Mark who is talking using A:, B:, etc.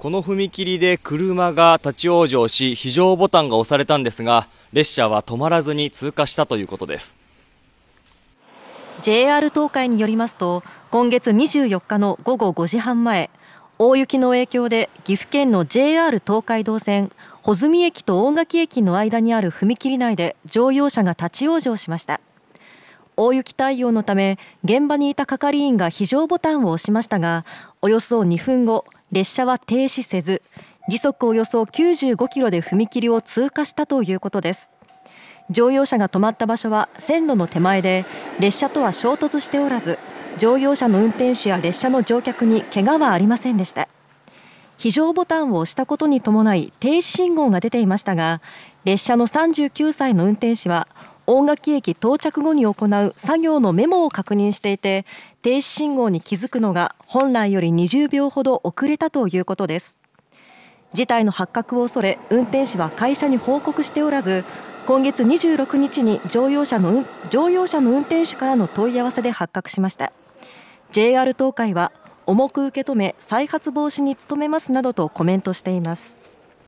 A: この踏切で車が立ち往生し非常ボタンが押されたんですが列車は止まらずに通過したということです
B: JR 東海によりますと今月24日の午後5時半前大雪の影響で岐阜県の JR 東海道線穂積駅と大垣駅の間にある踏切内で乗用車が立ち往生しました大雪対応のため現場にいた係員が非常ボタンを押しましたがおよそ2分後列車は停止せず時速およそ95キロで踏切を通過したということです乗用車が止まった場所は線路の手前で列車とは衝突しておらず乗用車の運転手や列車の乗客に怪我はありませんでした非常ボタンを押したことに伴い停止信号が出ていましたが列車の39歳の運転手は大垣駅到着後に行う作業のメモを確認していて停止信号に気づくのが本来より20秒ほど遅れたということです事態の発覚を恐れ運転士は会社に報告しておらず今月26日に乗用車の乗用車の運転手からの問い合わせで発覚しました JR 東海は重く受け止め再発防止に努めますなどとコメントしています